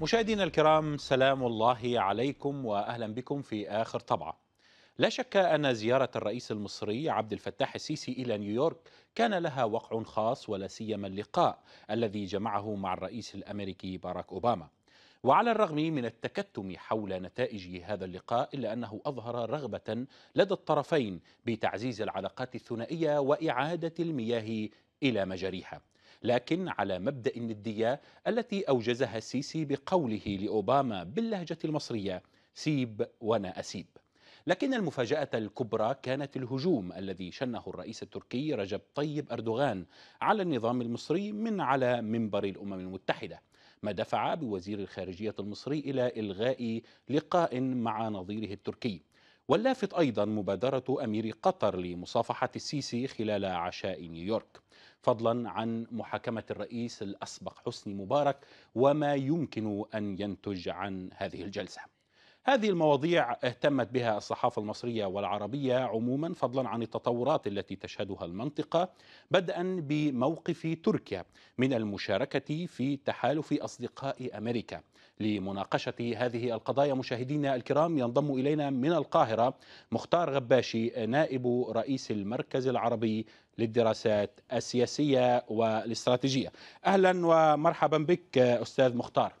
مشاهدينا الكرام سلام الله عليكم واهلا بكم في اخر طبعه. لا شك ان زياره الرئيس المصري عبد الفتاح السيسي الى نيويورك كان لها وقع خاص ولا سيما اللقاء الذي جمعه مع الرئيس الامريكي باراك اوباما. وعلى الرغم من التكتم حول نتائج هذا اللقاء الا انه اظهر رغبه لدى الطرفين بتعزيز العلاقات الثنائيه واعاده المياه الى مجاريها. لكن على مبدأ الندية التي أوجزها السيسي بقوله لأوباما باللهجة المصرية سيب وأنا أسيب لكن المفاجأة الكبرى كانت الهجوم الذي شنه الرئيس التركي رجب طيب أردوغان على النظام المصري من على منبر الأمم المتحدة ما دفع بوزير الخارجية المصري إلى إلغاء لقاء مع نظيره التركي واللافت أيضا مبادرة أمير قطر لمصافحة السيسي خلال عشاء نيويورك فضلا عن محاكمة الرئيس الأسبق حسني مبارك وما يمكن أن ينتج عن هذه الجلسة هذه المواضيع اهتمت بها الصحافة المصرية والعربية عموما فضلا عن التطورات التي تشهدها المنطقة بدءا بموقف تركيا من المشاركة في تحالف أصدقاء أمريكا لمناقشة هذه القضايا مشاهدينا الكرام ينضم إلينا من القاهرة مختار غباشي نائب رئيس المركز العربي للدراسات السياسية والاستراتيجية أهلا ومرحبا بك أستاذ مختار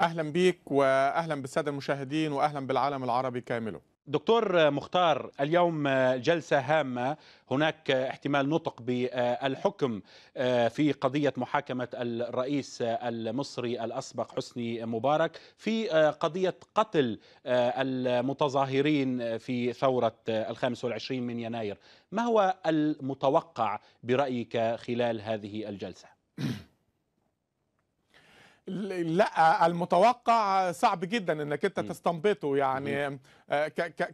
أهلا بك وأهلا بالسادة المشاهدين وأهلا بالعالم العربي كامله دكتور مختار اليوم جلسة هامة هناك احتمال نطق بالحكم آه، في قضية محاكمة الرئيس المصري الأسبق حسني مبارك في آه، قضية قتل آه، المتظاهرين في ثورة الخامس والعشرين من يناير ما هو المتوقع برأيك خلال هذه الجلسة؟ لا المتوقع صعب جدا انك انت تستنبطه يعني آه،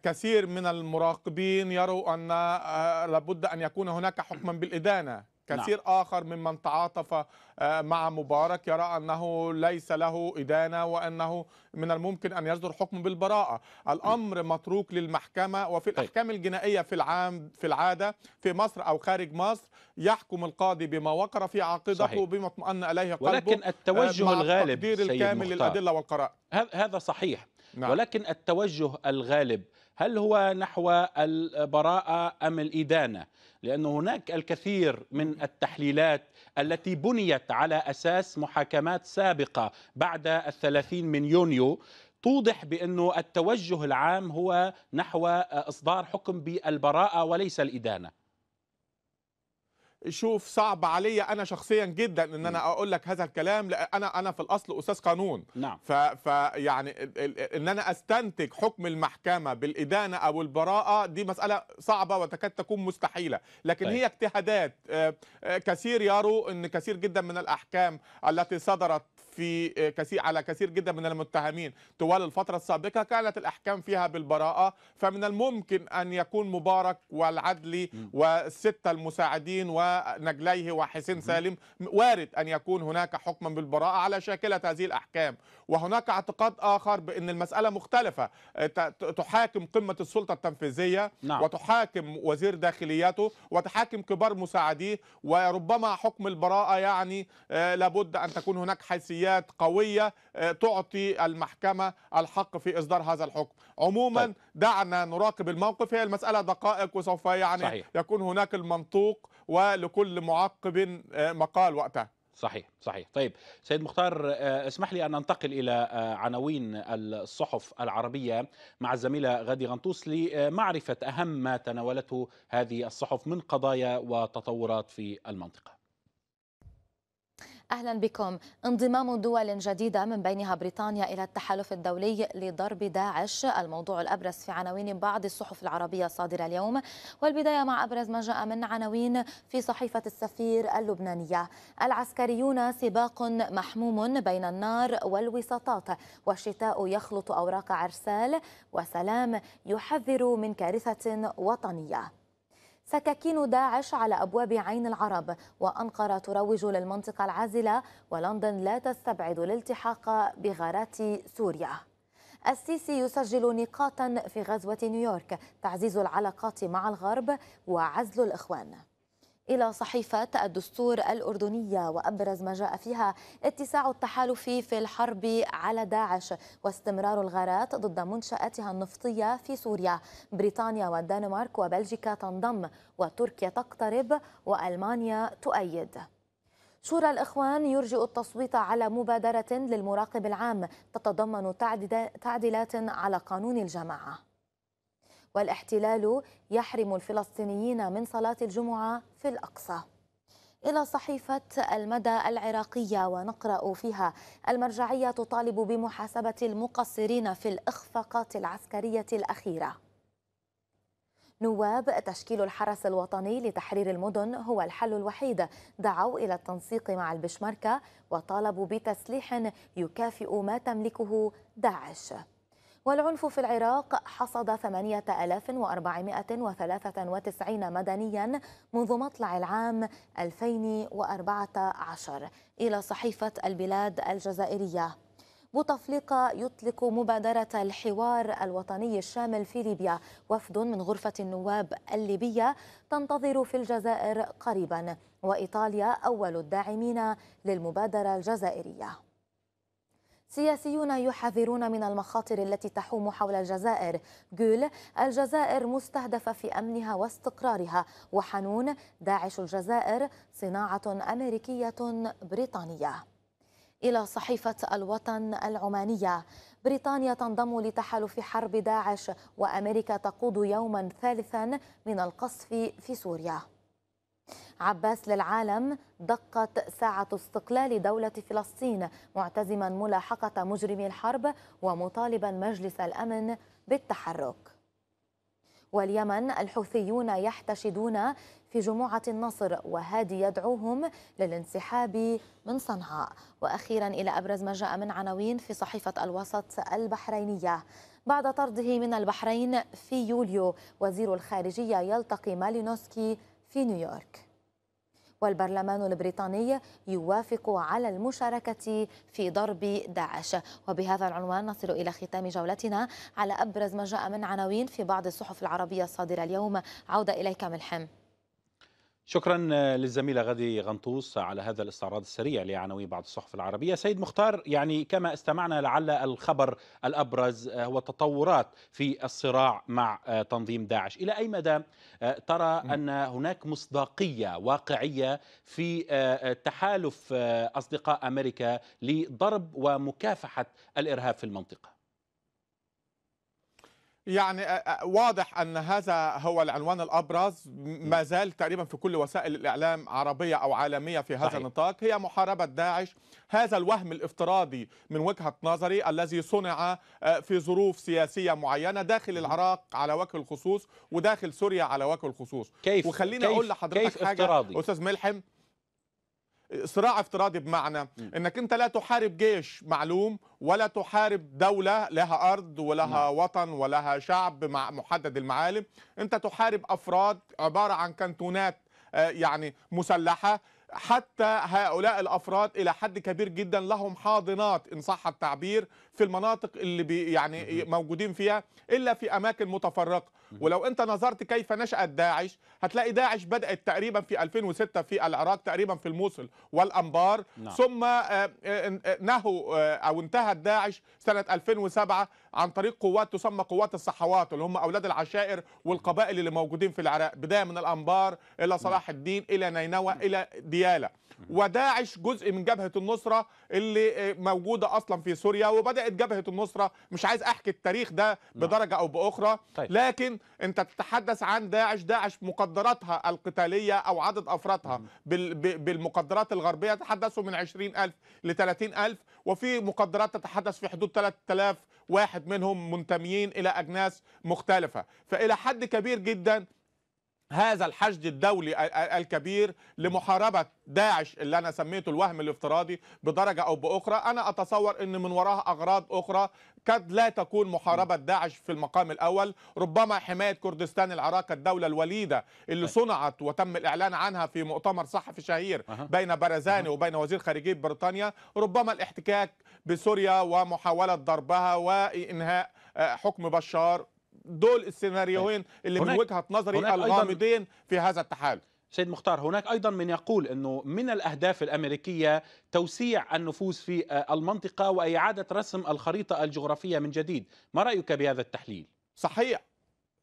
كثير من المراقبين يروا ان آه، لابد ان يكون هناك حكما بالادانه نعم. كثير نعم. آخر ممن تعاطف آه، مع مبارك يرى أنه ليس له إدانة وأنه من الممكن أن يصدر حكم بالبراءة الأمر نعم. متروك للمحكمة وفي طيب. الأحكام الجنائية في العام في العادة في مصر أو خارج مصر يحكم القاضي بما وقر في عقيدته صحيح. بما اطمأن إليه قلبه ولكن آه، التوجه الغالب التقدير الكامل للأدلة والقراءة هذا صحيح نعم. ولكن التوجه الغالب هل هو نحو البراءة أم الإدانة؟ لأن هناك الكثير من التحليلات التي بنيت على أساس محاكمات سابقة بعد الثلاثين من يونيو توضح بأنه التوجه العام هو نحو إصدار حكم بالبراءة وليس الإدانة شوف صعب عليا انا شخصيا جدا ان انا اقول لك هذا الكلام لأ انا انا في الاصل استاذ قانون نعم فيعني ان انا استنتج حكم المحكمه بالادانه او البراءه دي مساله صعبه وتكاد تكون مستحيله لكن طيب. هي اجتهادات آه، آه، كثير يروا ان كثير جدا من الاحكام التي صدرت في آه، كثير على كثير جدا من المتهمين طوال الفترة السابقة كانت الأحكام فيها بالبراءة فمن الممكن أن يكون مبارك والعدلي والستة المساعدين ونجليه وحسين سالم وارد أن يكون هناك حكما بالبراءة على شاكلة هذه الأحكام وهناك اعتقاد آخر بأن المسألة مختلفة آه، تحاكم قمة السلطة التنفيذية نعم. وتحاكم وزير داخليته وتحاكم كبار مساعديه وربما حكم البراءة يعني آه، لابد أن تكون هناك حيثيات اليات قوية آه، تعطي المحكمة الحق في إصدار هذا الحكم عموما طيب. دعنا نراقب الموقف هي المسألة دقائق وسوف يعني صحيح. يكون هناك المنطوق ولكل معقب آه، مقال وقتها صحيح صحيح طيب سيد مختار آه، اسمح لي أن أنتقل إلى عناوين الصحف العربية مع الزميلة غادي غنطوس لمعرفة أهم ما تناولته هذه الصحف من قضايا وتطورات في المنطقة أهلا بكم انضمام دول جديدة من بينها بريطانيا إلى التحالف الدولي لضرب داعش الموضوع الأبرز في عناوين بعض الصحف العربية الصادرة اليوم والبداية مع أبرز ما جاء من عناوين في صحيفة السفير اللبنانية العسكريون سباق محموم بين النار والوساطات والشتاء يخلط أوراق عرسال وسلام يحذر من كارثة وطنية سكاكين داعش على أبواب عين العرب وأنقرة تروج للمنطقة العازلة ولندن لا تستبعد الالتحاق بغارات سوريا السيسي يسجل نقاطا في غزوة نيويورك تعزيز العلاقات مع الغرب وعزل الإخوان إلى صحيفة الدستور الأردنية وأبرز ما جاء فيها اتساع التحالف في الحرب على داعش واستمرار الغارات ضد منشآتها النفطية في سوريا بريطانيا والدنمارك وبلجيكا تنضم وتركيا تقترب وألمانيا تؤيد شورى الإخوان يرجئ التصويت على مبادرة للمراقب العام تتضمن تعديلات على قانون الجماعة والاحتلال يحرم الفلسطينيين من صلاة الجمعة في الأقصى إلى صحيفة المدى العراقية ونقرأ فيها المرجعية تطالب بمحاسبة المقصرين في الإخفاقات العسكرية الأخيرة نواب تشكيل الحرس الوطني لتحرير المدن هو الحل الوحيد دعوا إلى التنسيق مع البشمركة وطالبوا بتسليح يكافئ ما تملكه داعش والعنف في العراق حصد 8493 مدنيا منذ مطلع العام 2014 إلى صحيفة البلاد الجزائرية بوتفليقة يطلق مبادرة الحوار الوطني الشامل في ليبيا وفد من غرفة النواب الليبية تنتظر في الجزائر قريبا وإيطاليا أول الداعمين للمبادرة الجزائرية سياسيون يحذرون من المخاطر التي تحوم حول الجزائر جول الجزائر مستهدفة في أمنها واستقرارها وحنون داعش الجزائر صناعة أمريكية بريطانية إلى صحيفة الوطن العمانية بريطانيا تنضم لتحالف حرب داعش وأمريكا تقود يوما ثالثا من القصف في سوريا عباس للعالم دقت ساعة استقلال دولة فلسطين معتزما ملاحقة مجرمي الحرب ومطالبا مجلس الأمن بالتحرك واليمن الحوثيون يحتشدون في جمعة النصر وهادي يدعوهم للانسحاب من صنعاء وأخيرا إلى أبرز ما جاء من عناوين في صحيفة الوسط البحرينية بعد طرده من البحرين في يوليو وزير الخارجية يلتقي مالينوسكي في نيويورك والبرلمان البريطاني يوافق على المشاركة في ضرب داعش وبهذا العنوان نصل إلى ختام جولتنا على أبرز ما جاء من عناوين في بعض الصحف العربية الصادرة اليوم عودة إليك ملحم شكرا للزميلة غدي غنطوس على هذا الاستعراض السريع لعناوين بعض الصحف العربية سيد مختار يعني كما استمعنا لعل الخبر الأبرز آه، هو التطورات في الصراع مع آه، تنظيم داعش إلى أي مدى آه، ترى أن هناك مصداقية واقعية في تحالف أصدقاء أمريكا لضرب ومكافحة الإرهاب في المنطقة يعني واضح ان هذا هو العنوان الابرز ما زال تقريبا في كل وسائل الاعلام عربيه او عالميه في هذا صحيح. النطاق هي محاربه داعش هذا الوهم الافتراضي من وجهه نظري الذي صنع في ظروف سياسيه معينه داخل العراق على وجه الخصوص وداخل سوريا على وجه الخصوص كيف وخليني كيف اقول لحضرتك كيف حاجه افتراضي. استاذ ملحم صراع افتراضي بمعنى انك انت لا تحارب جيش معلوم ولا تحارب دولة لها أرض ولها نعم. وطن ولها شعب مع محدد المعالم أنت تحارب أفراد عبارة عن كانتونات آه، يعني مسلحة حتى هؤلاء الافراد الى حد كبير جدا لهم حاضنات ان صح التعبير في المناطق اللي بي يعني موجودين فيها الا في اماكن متفرقه ولو انت نظرت كيف نشات داعش هتلاقي داعش بدات تقريبا في 2006 في العراق تقريبا في الموصل والانبار نعم. ثم آه، آه، آه، نهوا او انتهت داعش سنه 2007 عن طريق قوات تسمى قوات الصحوات اللي هم اولاد العشائر والقبائل اللي موجودين في العراق بدايه من الانبار الى نعم. صلاح الدين الى نينوى نعم. الى دياله وداعش جزء من جبهه النصره اللي موجوده اصلا في سوريا وبدات بدات جبهه النصره مش عايز احكي التاريخ ده نعم. بدرجه او باخرى طيب. لكن انت تتحدث عن داعش داعش مقدراتها القتاليه او عدد افرادها بالمقدرات الغربيه تحدثوا من 20000 ل 30000 وفي مقدرات تتحدث في حدود 3000 واحد منهم منتميين الى اجناس مختلفه فالى حد كبير جدا هذا الحشد الدولي الكبير لمحاربة داعش اللي أنا سميته الوهم الافتراضي بدرجة أو بأخرى أنا أتصور أن من وراها أغراض أخرى قد لا تكون محاربة داعش في المقام الأول ربما حماية كردستان العراق الدولة الوليدة اللي طيب. صنعت وتم الإعلان عنها في مؤتمر صحفي شهير بين برزاني وبين وزير خارجية بريطانيا ربما الاحتكاك بسوريا ومحاولة ضربها وإنهاء آه، حكم بشار دول السيناريوهين طيب. اللي من وجهه نظري الغامضين في هذا التحالف سيد مختار هناك ايضا من يقول انه من الاهداف الامريكيه توسيع النفوذ في آه، المنطقه واعاده رسم الخريطه الجغرافيه من جديد ما رايك بهذا التحليل صحيح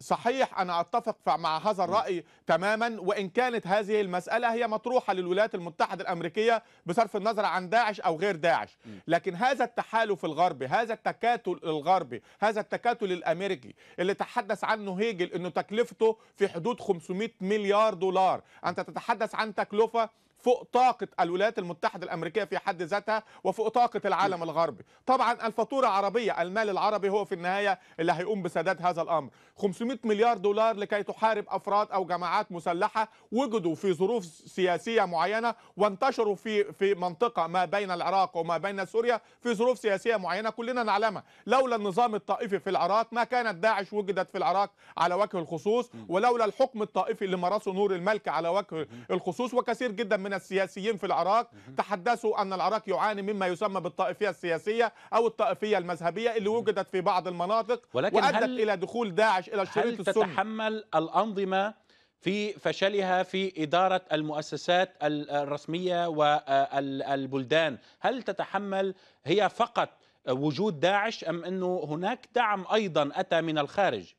صحيح أنا أتفق مع هذا الرأي تماما وإن كانت هذه المسألة هي مطروحة للولايات المتحدة الأمريكية بصرف النظر عن داعش أو غير داعش لكن هذا التحالف الغربي هذا التكاتل الغربي هذا التكاتل الأمريكي اللي تحدث عنه هيجل أنه تكلفته في حدود 500 مليار دولار أنت تتحدث عن تكلفة فوق طاقة الولايات المتحدة الأمريكية في حد ذاتها وفوق طاقة العالم الغربي طبعا الفاتورة العربية المال العربي هو في النهاية اللي هيقوم بسداد هذا الأمر 500 مليار دولار لكي تحارب أفراد أو جماعات مسلحة وجدوا في ظروف سياسية معينة وانتشروا في في منطقة ما بين العراق وما بين سوريا في ظروف سياسية معينة كلنا نعلمها لولا النظام الطائفي في العراق ما كانت داعش وجدت في العراق على وجه الخصوص ولولا الحكم الطائفي اللي مارسه نور الملك على وجه الخصوص وكثير جدا من من السياسيين في العراق تحدثوا أن العراق يعاني مما يسمى بالطائفية السياسية أو الطائفية المذهبية اللي وجدت في بعض المناطق ولكن وأدت إلى دخول داعش إلى الشريط السني هل تتحمل الأنظمة في فشلها في إدارة المؤسسات الرسمية والبلدان هل تتحمل هي فقط وجود داعش أم أنه هناك دعم أيضا أتى من الخارج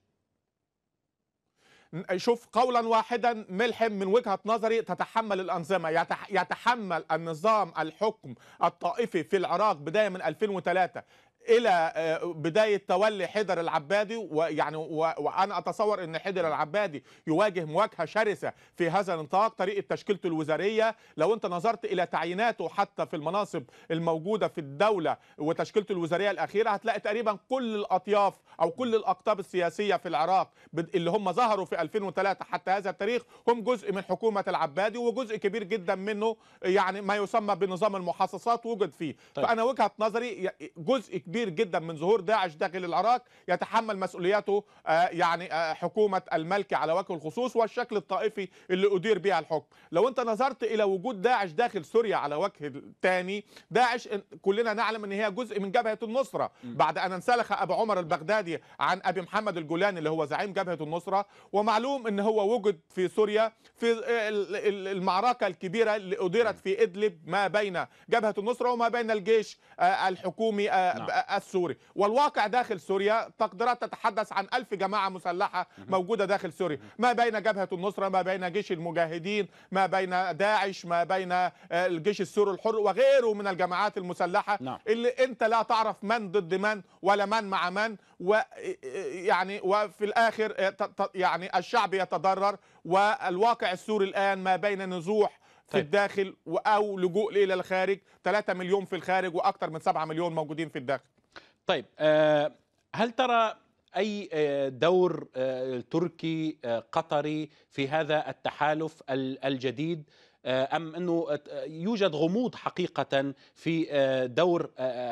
شوف قولا واحدا ملحم من وجهه نظري تتحمل الانظمه يتحمل النظام الحكم الطائفي في العراق بدايه من 2003 الى آه، بدايه تولي حيدر العبادي ويعني وانا اتصور ان حيدر العبادي يواجه مواجهه شرسه في هذا النطاق طريقه تشكيلته الوزاريه لو انت نظرت الى تعييناته حتى في المناصب الموجوده في الدوله وتشكيلته الوزاريه الاخيره هتلاقي تقريبا كل الاطياف او كل الاقطاب السياسيه في العراق اللي هم ظهروا في 2003 حتى هذا التاريخ هم جزء من حكومه العبادي وجزء كبير جدا منه يعني ما يسمى بنظام المحاصصات وجد فيه طيب. فانا وجهه نظري جزء كبير جدا من ظهور داعش داخل العراق يتحمل مسؤوليته آه، يعني آه، حكومه الملك على وجه الخصوص والشكل الطائفي اللي ادير بها الحكم لو انت نظرت الى وجود داعش داخل سوريا على وجه الثاني داعش كلنا نعلم ان هي جزء من جبهه النصره بعد ان انسلخ ابو عمر البغدادي عن ابي محمد الجولاني اللي هو زعيم جبهه النصره ومعلوم ان هو وجد في سوريا في المعركه الكبيره اللي اديرت في ادلب ما بين جبهه النصره وما بين الجيش آه، الحكومي نعم. السوري والواقع داخل سوريا تقديرات تتحدث عن ألف جماعة مسلحة موجودة داخل سوريا ما بين جبهة النصرة ما بين جيش المجاهدين ما بين داعش ما بين آه، الجيش السوري الحر وغيره من الجماعات المسلحة نعم. اللي أنت لا تعرف من ضد من ولا من مع من ويعني آه، آه، وفي الآخر يعني الشعب يتضرر والواقع السوري الآن ما بين نزوح في طيب. الداخل او لجوء الى الخارج 3 مليون في الخارج واكثر من 7 مليون موجودين في الداخل طيب آه، هل ترى اي آه، دور آه، تركي قطري في هذا التحالف الجديد ام انه يوجد غموض حقيقه في دور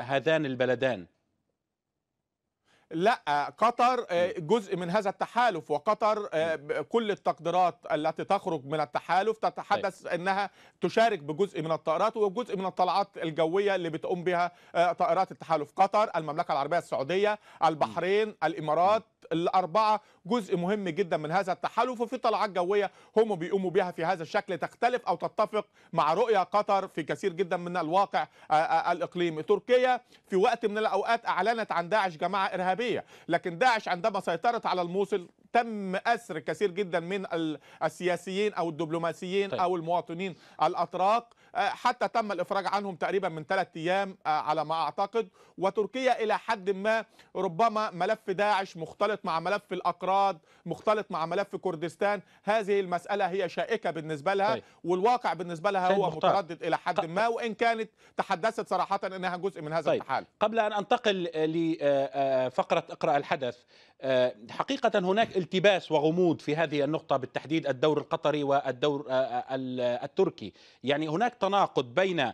هذان البلدان لا قطر آه، جزء من هذا التحالف وقطر آه، كل التقديرات التي تخرج من التحالف تتحدث طيب. انها تشارك بجزء من الطائرات وجزء من الطلعات الجويه اللي بتقوم بها آه، طائرات التحالف قطر المملكه العربيه السعوديه البحرين الامارات الأربعة جزء مهم جدا من هذا التحالف وفي طلعات جوية هم بيقوموا بها في هذا الشكل تختلف أو تتفق مع رؤية قطر في كثير جدا من الواقع آه، آه، الإقليمي تركيا في وقت من الأوقات أعلنت عن داعش جماعة إرهابية لكن داعش عندما سيطرت على الموصل تم أسر كثير جدا من السياسيين أو الدبلوماسيين طيب. أو المواطنين الأتراك آه، حتى تم الإفراج عنهم تقريبا من ثلاث أيام آه، على ما أعتقد وتركيا إلى حد ما ربما ملف داعش مختلط مع ملف الأكراد مختلط مع ملف كردستان هذه المسألة هي شائكة بالنسبة لها طيب. والواقع بالنسبة لها هو مختار. متردد إلى حد ما وإن كانت تحدثت صراحة أنها جزء من هذا طيب. قبل أن أنتقل لفقرة آه، اقرأ الحدث آه، حقيقة هناك التباس وغموض في هذه النقطة بالتحديد الدور القطري والدور آه، آه، التركي يعني هناك تناقض بين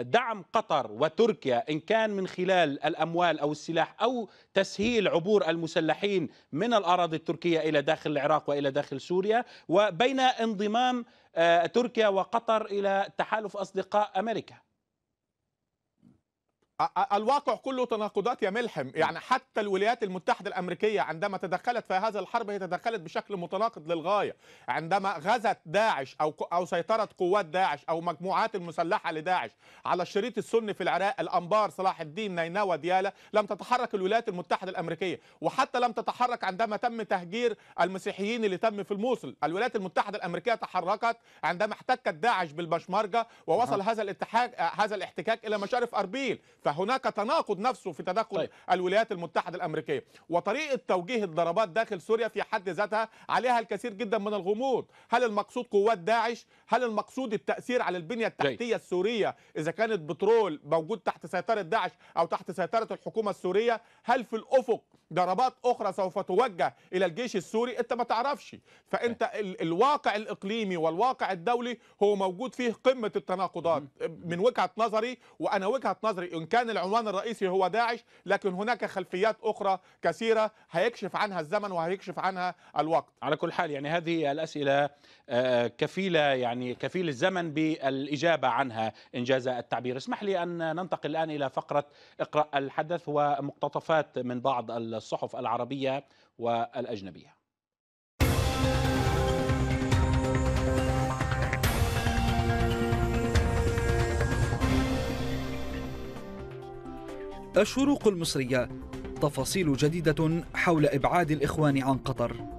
دعم قطر وتركيا إن كان من خلال الأموال أو السلاح أو تسهيل عبور المسلحين من الأراضي التركية إلى داخل العراق وإلى داخل سوريا وبين انضمام تركيا وقطر إلى تحالف أصدقاء أمريكا الواقع كله تناقضات يا ملحم يعني حتى الولايات المتحدة الأمريكية عندما تدخلت في هذا الحرب هي تدخلت بشكل متناقض للغاية عندما غزت داعش أو أو سيطرت قوات داعش أو مجموعات المسلحة لداعش على الشريط السني في العراق الأنبار صلاح الدين نينوى ديالة لم تتحرك الولايات المتحدة الأمريكية وحتى لم تتحرك عندما تم تهجير المسيحيين اللي تم في الموصل الولايات المتحدة الأمريكية تحركت عندما احتكت داعش بالبشمرجة ووصل هذا الاتحاد هذا الاحتكاك إلى مشارف أربيل فهناك تناقض نفسه في تدخل طيب. الولايات المتحدة الأمريكية وطريقة توجيه الضربات داخل سوريا في حد ذاتها عليها الكثير جدا من الغموض هل المقصود قوات داعش هل المقصود التأثير على البنية التحتية السورية إذا كانت بترول موجود تحت سيطرة داعش أو تحت سيطرة الحكومة السورية هل في الأفق ضربات اخرى سوف توجه الى الجيش السوري انت ما تعرفش فانت إيه. الواقع الاقليمي والواقع الدولي هو موجود فيه قمه التناقضات من وجهه نظري وانا وجهه نظري ان كان العنوان الرئيسي هو داعش لكن هناك خلفيات اخرى كثيره هيكشف عنها الزمن وهيكشف عنها الوقت على كل حال يعني هذه الاسئله آه، كفيله يعني كفيل الزمن بالاجابه عنها انجاز التعبير اسمح لي ان ننتقل الان الى فقره اقرا الحدث ومقتطفات من بعض ال الصحف العربية والأجنبية الشروق المصرية تفاصيل جديدة حول إبعاد الإخوان عن قطر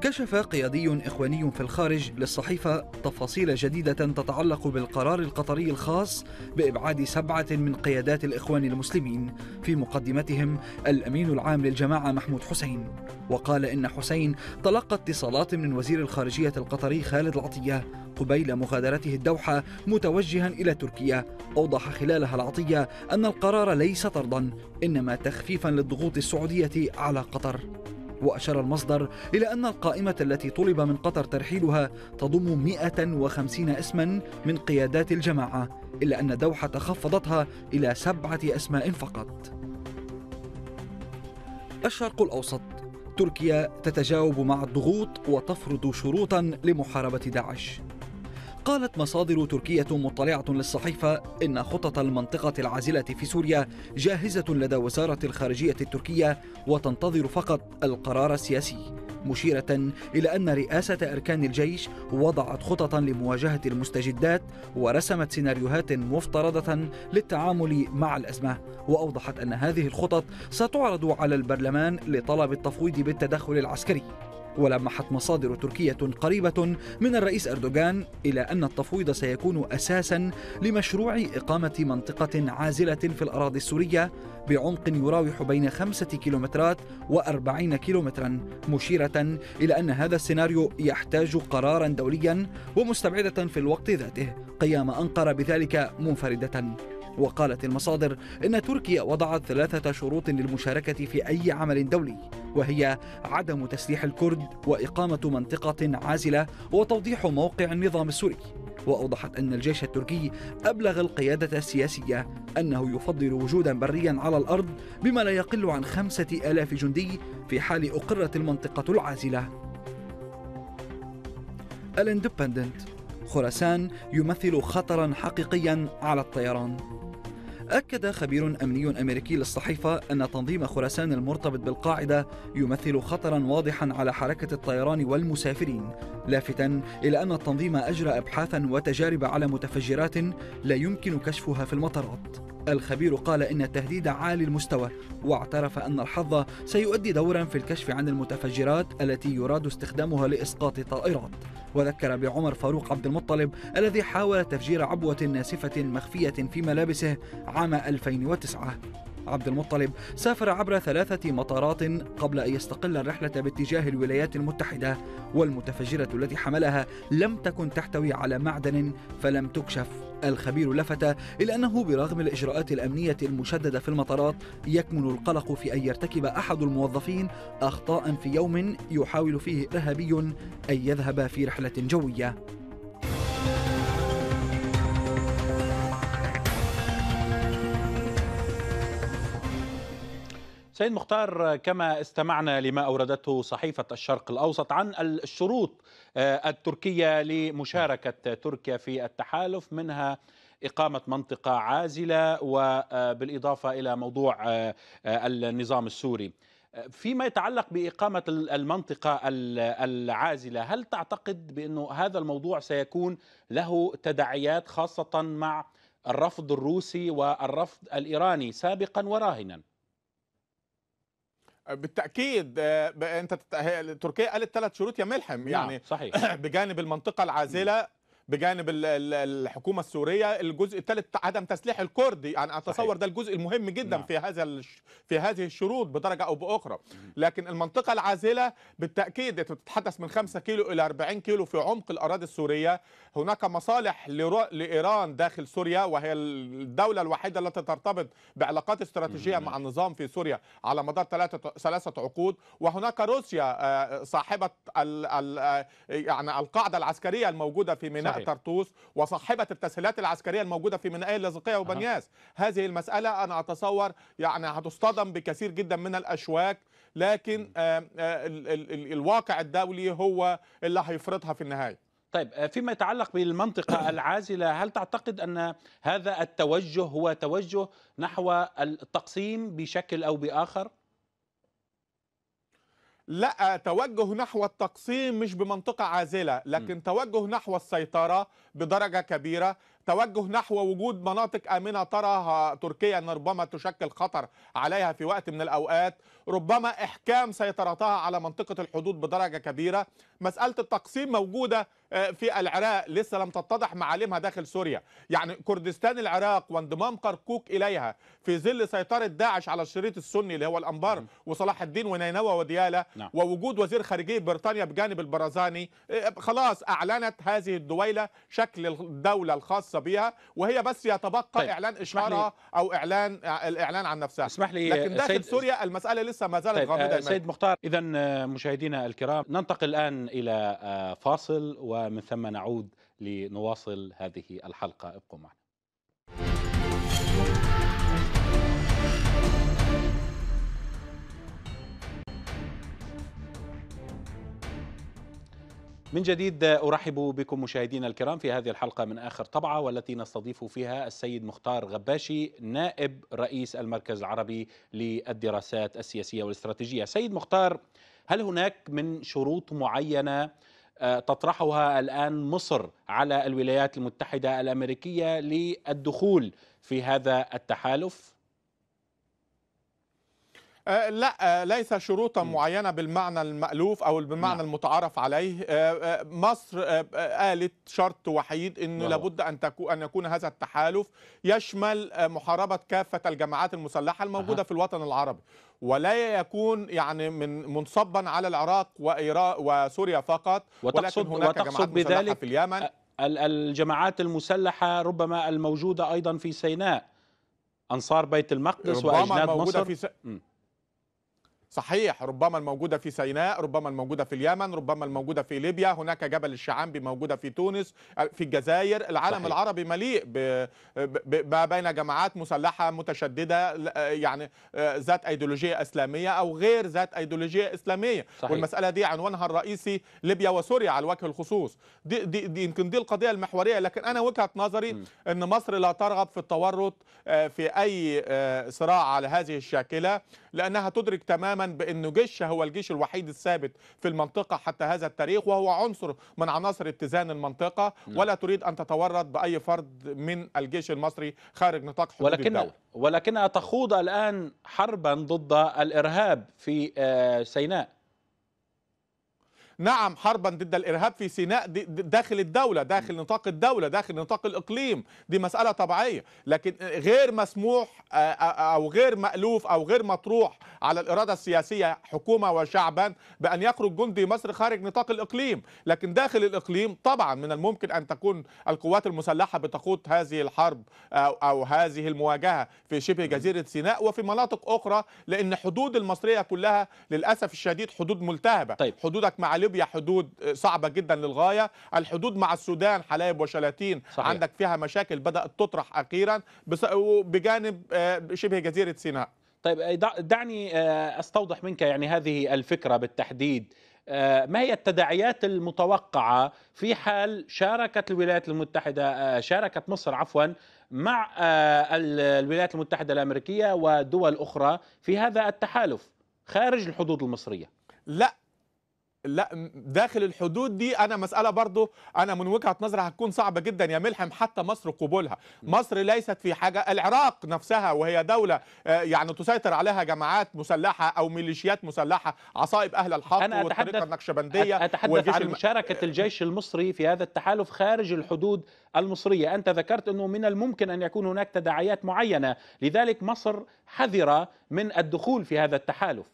كشف قيادي إخواني في الخارج للصحيفة تفاصيل جديدة تتعلق بالقرار القطري الخاص بإبعاد سبعة من قيادات الإخوان المسلمين في مقدمتهم الأمين العام للجماعة محمود حسين وقال إن حسين تلقى اتصالات من وزير الخارجية القطري خالد العطية قبيل مغادرته الدوحة متوجها إلى تركيا أوضح خلالها العطية أن القرار ليس طردا إنما تخفيفا للضغوط السعودية على قطر وأشار المصدر إلى أن القائمة التي طلب من قطر ترحيلها تضم 150 اسما من قيادات الجماعة إلا أن دوحة خفضتها إلى سبعة أسماء فقط الشرق الأوسط تركيا تتجاوب مع الضغوط وتفرض شروطا لمحاربة داعش قالت مصادر تركية مطلعة للصحيفة إن خطط المنطقة العازلة في سوريا جاهزة لدى وزارة الخارجية التركية وتنتظر فقط القرار السياسي مشيرة إلى أن رئاسة أركان الجيش وضعت خططا لمواجهة المستجدات ورسمت سيناريوهات مفترضة للتعامل مع الأزمة وأوضحت أن هذه الخطط ستعرض على البرلمان لطلب التفويض بالتدخل العسكري ولمحت مصادر تركية قريبة من الرئيس أردوغان إلى أن التفويض سيكون أساسا لمشروع إقامة منطقة عازلة في الأراضي السورية بعمق يراوح بين خمسة كيلومترات وأربعين كيلومترا مشيرة إلى أن هذا السيناريو يحتاج قرارا دوليا ومستبعدة في الوقت ذاته قيام أنقرة بذلك منفردة وقالت المصادر إن تركيا وضعت ثلاثة شروط للمشاركة في أي عمل دولي وهي عدم تسليح الكرد وإقامة منطقة عازلة وتوضيح موقع النظام السوري وأوضحت أن الجيش التركي أبلغ القيادة السياسية أنه يفضل وجودا بريا على الأرض بما لا يقل عن خمسة آلاف جندي في حال أقرت المنطقة العازلة الاندبندنت خراسان يمثل خطرا حقيقيا على الطيران أكد خبير أمني أمريكي للصحيفة أن تنظيم خراسان المرتبط بالقاعدة يمثل خطرا واضحا على حركة الطيران والمسافرين لافتا إلى أن التنظيم أجرى أبحاثا وتجارب على متفجرات لا يمكن كشفها في المطارات الخبير قال إن التهديد عالي المستوى واعترف أن الحظ سيؤدي دورا في الكشف عن المتفجرات التي يراد استخدامها لإسقاط طائرات وذكر بعمر فاروق عبد المطلب الذي حاول تفجير عبوة ناسفة مخفية في ملابسه عام 2009 عبد المطلب سافر عبر ثلاثة مطارات قبل أن يستقل الرحلة باتجاه الولايات المتحدة والمتفجرة التي حملها لم تكن تحتوي على معدن فلم تكشف الخبير لفت إلى أنه برغم الإجراءات الأمنية المشددة في المطارات يكمن القلق في أن يرتكب أحد الموظفين أخطاء في يوم يحاول فيه إرهابي أن يذهب في رحلة جوية سيد مختار كما استمعنا لما أوردته صحيفة الشرق الأوسط عن الشروط آه، التركية لمشاركة تركيا في التحالف منها إقامة منطقة عازلة وبالإضافة آه، إلى موضوع آه، النظام السوري فيما يتعلق بإقامة المنطقة العازلة هل تعتقد بأن هذا الموضوع سيكون له تداعيات خاصة مع الرفض الروسي والرفض الإيراني سابقا وراهنا بالتاكيد آه، انت تركيا قالت ثلاث شروط يا ملحم نعم، يعني صحيح. بجانب المنطقه العازله بجانب الحكومه السوريه الجزء الثالث عدم تسليح الكرد يعني اتصور صحيح. ده الجزء المهم جدا نعم. في هذا في هذه الشروط بدرجه او باخرى لكن المنطقه العازله بالتاكيد تتحدث من 5 كيلو الى 40 كيلو في عمق الاراضي السوريه هناك مصالح لايران داخل سوريا وهي الدوله الوحيده التي ترتبط بعلاقات استراتيجيه مع النظام في سوريا على مدار ثلاثه ثلاثه عقود وهناك روسيا آه، صاحبه آه، يعني القاعده العسكريه الموجوده في ميناء طرطوس وصاحبه التسهيلات العسكريه الموجوده في ميناء اللاذقيه وبنياس أه. هذه المساله انا اتصور يعني هتصطدم بكثير جدا من الاشواك لكن آه، آه، الواقع الدولي هو اللي هيفرضها في النهايه طيب آه، فيما يتعلق بالمنطقة العازلة هل تعتقد أن هذا التوجه هو توجه نحو التقسيم بشكل أو بآخر؟ لا توجه نحو التقسيم مش بمنطقة عازلة لكن م. توجه نحو السيطرة بدرجة كبيرة توجه نحو وجود مناطق آمنة تراها تركيا أن ربما تشكل خطر عليها في وقت من الأوقات ربما إحكام سيطرتها على منطقة الحدود بدرجة كبيرة مسألة التقسيم موجودة آه، في العراق لسه لم تتضح معالمها داخل سوريا يعني كردستان العراق وانضمام كركوك إليها في ظل سيطرة داعش على الشريط السني اللي هو الأنبار وصلاح الدين ونينوى وديالة نعم. ووجود وزير خارجية بريطانيا بجانب البرازاني آه، خلاص أعلنت هذه الدويلة شكل الدولة الخاصة بها وهي بس يتبقى طيب. إعلان إشارة أو إعلان آه، الإعلان عن نفسها اسمح لي لكن داخل سيد... سوريا المسألة لسه ما زالت طيب. غامضة سيد مختار إذا مشاهدينا الكرام ننتقل الآن إلى فاصل و ومن ثم نعود لنواصل هذه الحلقة ابقوا معنا من جديد ارحب بكم مشاهدينا الكرام في هذه الحلقه من اخر طبعه والتي نستضيف فيها السيد مختار غباشي نائب رئيس المركز العربي للدراسات السياسيه والاستراتيجيه. سيد مختار هل هناك من شروط معينه تطرحها الآن مصر على الولايات المتحدة الأمريكية للدخول في هذا التحالف آه، لا آه، ليس شروطا معينة بالمعنى المألوف أو بالمعنى لا. نعم. المتعارف عليه آه، مصر قالت شرط وحيد أنه لابد أن, أن يكون هذا التحالف يشمل محاربة كافة الجماعات المسلحة الموجودة أه. في الوطن العربي ولا يكون يعني من منصبا على العراق وإيران وسوريا فقط وتقصد ولكن هناك وتقصد جماعات بذلك في اليمن الجماعات المسلحة ربما الموجودة أيضا في سيناء أنصار بيت المقدس وأجناد مصر في س... صحيح ربما الموجودة في سيناء ربما الموجودة في اليمن ربما الموجودة في ليبيا هناك جبل الشعامبي موجودة في تونس آه، في الجزائر العالم صحيح. العربي مليء ما بين جماعات مسلحة متشددة آه، يعني آه، ذات أيديولوجية إسلامية أو غير ذات أيديولوجية إسلامية صحيح. والمسألة دي عنوانها الرئيسي ليبيا وسوريا على وجه الخصوص دي, دي, دي يمكن دي القضية المحورية لكن أنا وجهة نظري م. أن مصر لا ترغب في التورط في أي صراع على هذه الشاكلة لأنها تدرك تماما تماما بأنه جيشها هو الجيش الوحيد الثابت في المنطقة حتى هذا التاريخ وهو عنصر من عناصر اتزان المنطقة نعم. ولا تريد أن تتورط بأي فرد من الجيش المصري خارج نطاق حدود ولكن الدولة ولكنها تخوض الآن حربا ضد الإرهاب في آه، سيناء نعم حربا ضد الارهاب في سيناء داخل الدوله داخل نطاق الدوله داخل نطاق الاقليم دي مساله طبيعيه لكن غير مسموح او غير مالوف او غير مطروح على الاراده السياسيه حكومه وشعبا بان يخرج جندي مصر خارج نطاق الاقليم لكن داخل الاقليم طبعا من الممكن ان تكون القوات المسلحه بتخوض هذه الحرب او, أو هذه المواجهه في شبه جزيره سيناء وفي مناطق اخرى لان حدود المصريه كلها للاسف الشديد حدود ملتهبه طيب. حدودك مع ليبيا ليبيا حدود صعبه جدا للغايه الحدود مع السودان حلايب وشلاتين صحيح. عندك فيها مشاكل بدات تطرح اخيرا بجانب آه، شبه جزيره سيناء طيب آه، دعني آه، استوضح منك يعني هذه الفكره بالتحديد ما هي التداعيات المتوقعه في حال شاركت الولايات المتحده شاركت مصر عفوا مع الولايات المتحده الامريكيه ودول اخرى في هذا التحالف خارج الحدود المصريه لا لا داخل الحدود دي انا مساله برضو انا من وجهه نظري هتكون صعبه جدا يا ملحم حتى مصر قبولها مصر ليست في حاجه العراق نفسها وهي دوله آه، يعني تسيطر عليها جماعات مسلحه او ميليشيات مسلحه عصائب اهل الحق أنا والطريقه النقشبنديه اتحدث عن مشاركه الجيش المصري في هذا التحالف خارج الحدود المصريه انت ذكرت انه من الممكن ان يكون هناك تداعيات معينه لذلك مصر حذره من الدخول في هذا التحالف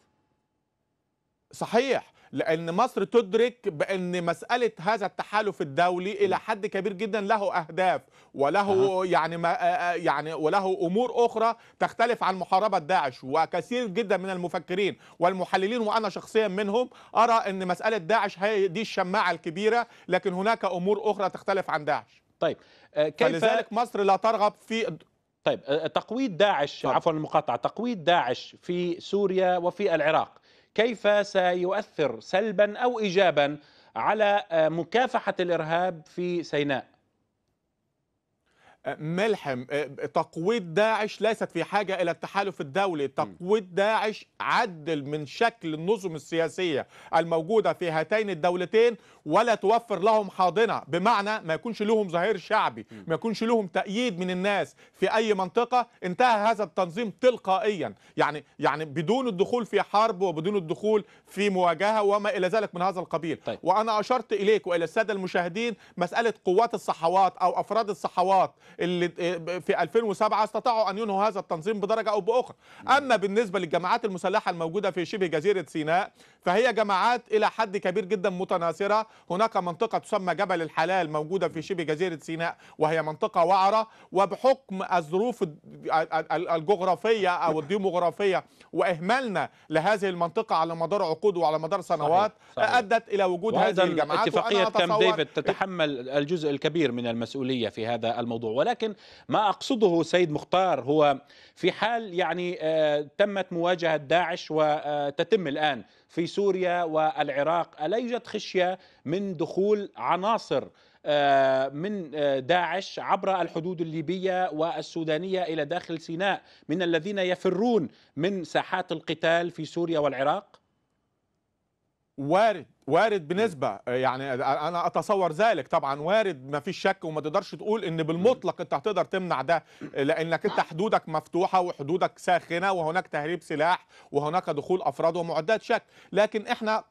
صحيح لأن مصر تدرك بأن مسألة هذا التحالف الدولي إلى حد كبير جدا له أهداف وله يعني ما يعني وله أمور أخرى تختلف عن محاربة داعش وكثير جدا من المفكرين والمحللين وأنا شخصيا منهم أرى أن مسألة داعش هي دي الشماعة الكبيرة لكن هناك أمور أخرى تختلف عن داعش طيب آه، كيف فلذلك مصر لا ترغب في طيب آه، تقويض داعش عفوا المقاطعه تقويض داعش في سوريا وفي العراق كيف سيؤثر سلبا او ايجابا على آه، مكافحه الارهاب في سيناء أه، ملحم أه، تقويض داعش ليست في حاجة إلى التحالف الدولي تقويض داعش عدل من شكل النظم السياسية الموجودة في هاتين الدولتين ولا توفر لهم حاضنه بمعنى ما يكونش لهم ظهير شعبي ما يكونش لهم تأييد من الناس في أي منطقة انتهى هذا التنظيم تلقائيا يعني يعني بدون الدخول في حرب وبدون الدخول في مواجهة وما إلى ذلك من هذا القبيل طيب. وأنا أشرت إليك وإلى السادة المشاهدين مسألة قوات الصحوات أو أفراد الصحوات اللي آه، في 2007 استطاعوا أن ينهوا هذا التنظيم بدرجة أو بأخرى أما بالنسبة للجماعات المسلحة الموجودة في شبه جزيرة سيناء فهي جماعات إلى حد كبير جدا متناثرة هناك منطقة تسمى جبل الحلال موجودة في شبه جزيرة سيناء وهي منطقة وعرة وبحكم الظروف الجغرافية أو الديموغرافية وإهمالنا لهذه المنطقة على مدار عقود وعلى مدار سنوات صحيح. صحيح. أدت إلى وجود هذه الجماعات اتفاقية كام ديفيد تتحمل الجزء الكبير من المسؤولية في هذا الموضوع ولكن ما أقصده سيد مختار هو في حال يعني آه، تمت مواجهة داعش وتتم الآن في سوريا والعراق ألا يوجد خشية من دخول عناصر آه، من آه، داعش عبر الحدود الليبيه والسودانيه الى داخل سيناء من الذين يفرون من ساحات القتال في سوريا والعراق وارد وارد بنسبه يعني انا اتصور ذلك طبعا وارد ما فيش شك وما تقدرش تقول ان بالمطلق انت هتقدر تمنع ده لانك انت حدودك مفتوحه وحدودك ساخنه وهناك تهريب سلاح وهناك دخول افراد ومعدات شك لكن احنا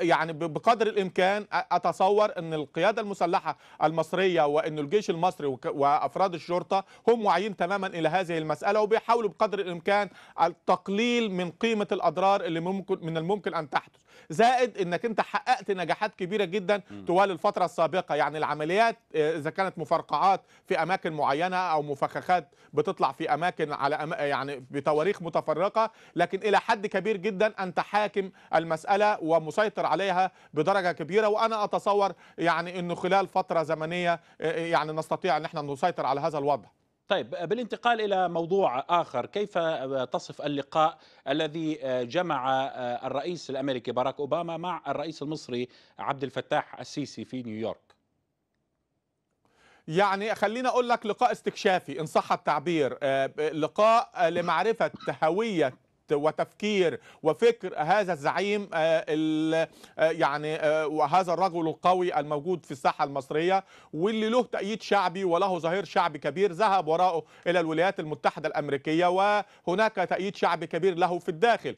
يعني بقدر الامكان اتصور ان القياده المسلحه المصريه وان الجيش المصري وافراد الشرطه هم واعيين تماما الى هذه المساله وبيحاولوا بقدر الامكان التقليل من قيمه الاضرار اللي ممكن من الممكن ان تحدث زائد انك انت حق حققت نجاحات كبيره جدا طوال الفتره السابقه يعني العمليات آه، اذا كانت مفرقعات في اماكن معينه او مفخخات بتطلع في اماكن على أم... يعني بتواريخ متفرقه لكن الى حد كبير جدا انت حاكم المساله ومسيطر عليها بدرجه كبيره وانا اتصور يعني انه خلال فتره زمنيه آه، يعني نستطيع ان احنا نسيطر على هذا الوضع طيب بالانتقال الى موضوع اخر، كيف تصف اللقاء الذي جمع الرئيس الامريكي باراك اوباما مع الرئيس المصري عبد الفتاح السيسي في نيويورك؟ يعني خلينا اقول لك لقاء استكشافي ان صح التعبير، آه، لقاء لمعرفه هويه وتفكير وفكر هذا الزعيم آه، آه، يعني آه، وهذا الرجل القوي الموجود في الساحه المصريه واللي له تأييد شعبي وله ظهير شعبي كبير ذهب وراءه الى الولايات المتحده الامريكيه وهناك تأييد شعبي كبير له في الداخل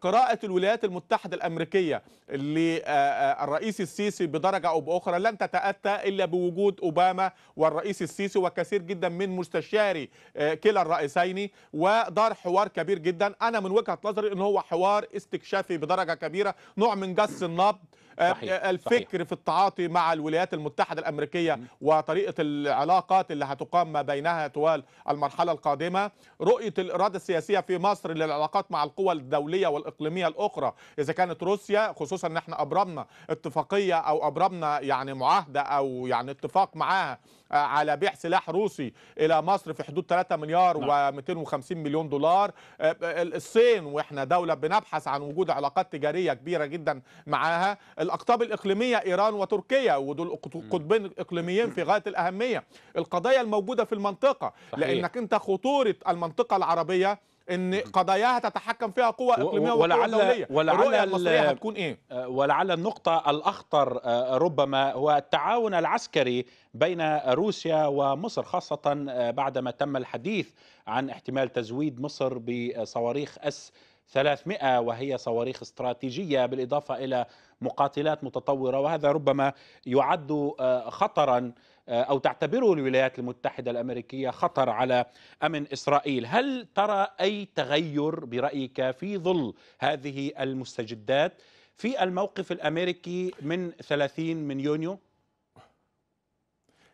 قراءه الولايات المتحده الامريكيه للرئيس السيسي بدرجه او باخرى لن تتاتى الا بوجود اوباما والرئيس السيسي وكثير جدا من مستشاري كلا الرئيسين ودار حوار كبير جدا جدا انا من وجهه نظري ان هو حوار استكشافي بدرجه كبيره نوع من جس النبض آه، صحيح. الفكر صحيح. في التعاطي مع الولايات المتحدة الأمريكية م. وطريقة العلاقات اللي هتقام ما بينها طوال المرحلة القادمة رؤية الإرادة السياسية في مصر للعلاقات مع القوى الدولية والإقليمية الأخرى إذا كانت روسيا خصوصا أن احنا أبرمنا اتفاقية أو أبرمنا يعني معاهدة أو يعني اتفاق معاها آه، على بيع سلاح روسي إلى مصر في حدود 3 مليار نعم. و250 مليون دولار آه، الصين وإحنا دولة بنبحث عن وجود علاقات تجارية كبيرة جدا معاها الأقطاب الإقليمية إيران وتركيا ودول قطبين إقليميين في غاية الأهمية القضايا الموجودة في المنطقة صحيح. لأنك أنت خطورة المنطقة العربية ان قضاياها تتحكم فيها قوى اقليميه ولعل دوليه ولعل المصريه هتكون ايه آه، ولعل النقطه الاخطر آه، ربما هو التعاون العسكري بين روسيا ومصر خاصه آه، بعدما تم الحديث عن احتمال تزويد مصر بصواريخ اس 300 وهي صواريخ استراتيجيه بالاضافه الى مقاتلات متطوره وهذا ربما يعد آه، خطرا آه، او تعتبره الولايات المتحده الامريكيه خطر على امن اسرائيل، هل ترى اي تغير برايك في ظل هذه المستجدات في الموقف الامريكي من 30 من يونيو؟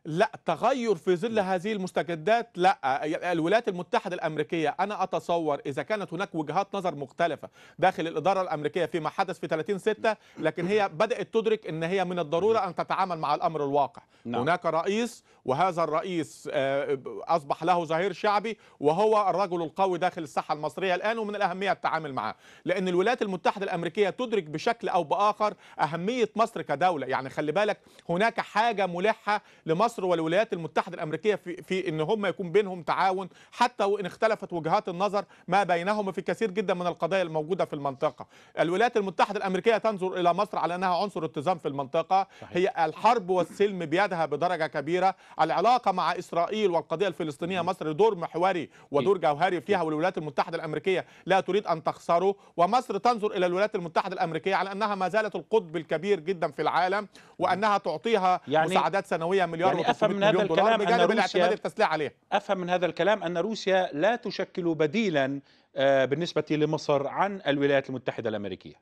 لا تغير في ظل هذه المستجدات لا الولايات المتحدة الأمريكية أنا أتصور إذا كانت هناك وجهات نظر مختلفة داخل الإدارة الأمريكية فيما حدث في 30 ستة لكن هي بدأت تدرك أن هي من الضرورة أن تتعامل مع الأمر الواقع نعم. هناك رئيس وهذا الرئيس آه، أصبح له ظهير شعبي وهو الرجل القوي داخل الساحة المصرية الآن ومن الأهمية التعامل معه لأن الولايات المتحدة الأمريكية تدرك بشكل أو بآخر أهمية مصر كدولة يعني خلي بالك هناك حاجة ملحة لمصر مصر والولايات المتحدة الأمريكية في, في أن هم يكون بينهم تعاون حتى وإن اختلفت وجهات النظر ما بينهم في كثير جدا من القضايا الموجودة في المنطقة الولايات المتحدة الأمريكية تنظر إلى مصر على أنها عنصر اتزان في المنطقة صحيح. هي الحرب والسلم بيدها بدرجة كبيرة العلاقة مع إسرائيل والقضية الفلسطينية مصر دور محوري ودور جوهري فيها والولايات المتحدة الأمريكية لا تريد أن تخسره ومصر تنظر إلى الولايات المتحدة الأمريكية على أنها ما زالت القطب الكبير جدا في العالم وأنها تعطيها يعني مساعدات سنوية مليار يعني افهم من هذا الكلام ان روسيا التسليح عليها افهم من هذا الكلام ان روسيا لا تشكل بديلا آه، بالنسبه لمصر عن الولايات المتحده الامريكيه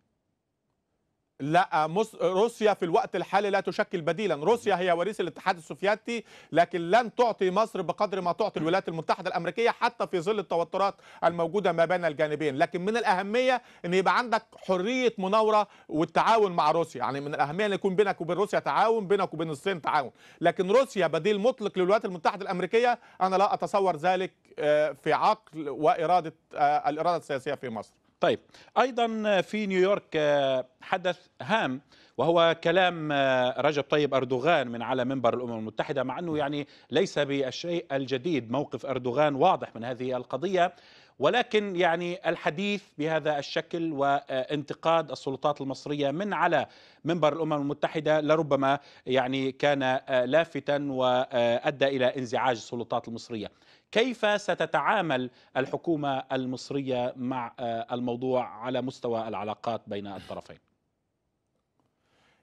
لا روسيا في الوقت الحالي لا تشكل بديلا روسيا هي وريث الاتحاد السوفيتي لكن لن تعطي مصر بقدر ما تعطي الولايات المتحدة الأمريكية حتى في ظل التوترات الموجودة ما بين الجانبين لكن من الأهمية أن يبقى عندك حرية مناورة والتعاون مع روسيا يعني من الأهمية أن يكون بينك وبين روسيا تعاون بينك وبين الصين تعاون لكن روسيا بديل مطلق للولايات المتحدة الأمريكية أنا لا أتصور ذلك آه، في عقل وإرادة آه، الإرادة السياسية في مصر طيب ايضا في نيويورك آه، حدث هام وهو كلام آه، رجب طيب اردوغان من على منبر الامم المتحده مع انه يعني ليس بالشيء الجديد موقف اردوغان واضح من هذه القضيه ولكن يعني الحديث بهذا الشكل وانتقاد السلطات المصريه من على منبر الامم المتحده لربما يعني كان آه، لافتا وادى الى انزعاج السلطات المصريه كيف ستتعامل الحكومه المصريه مع آه، الموضوع على مستوى العلاقات بين الطرفين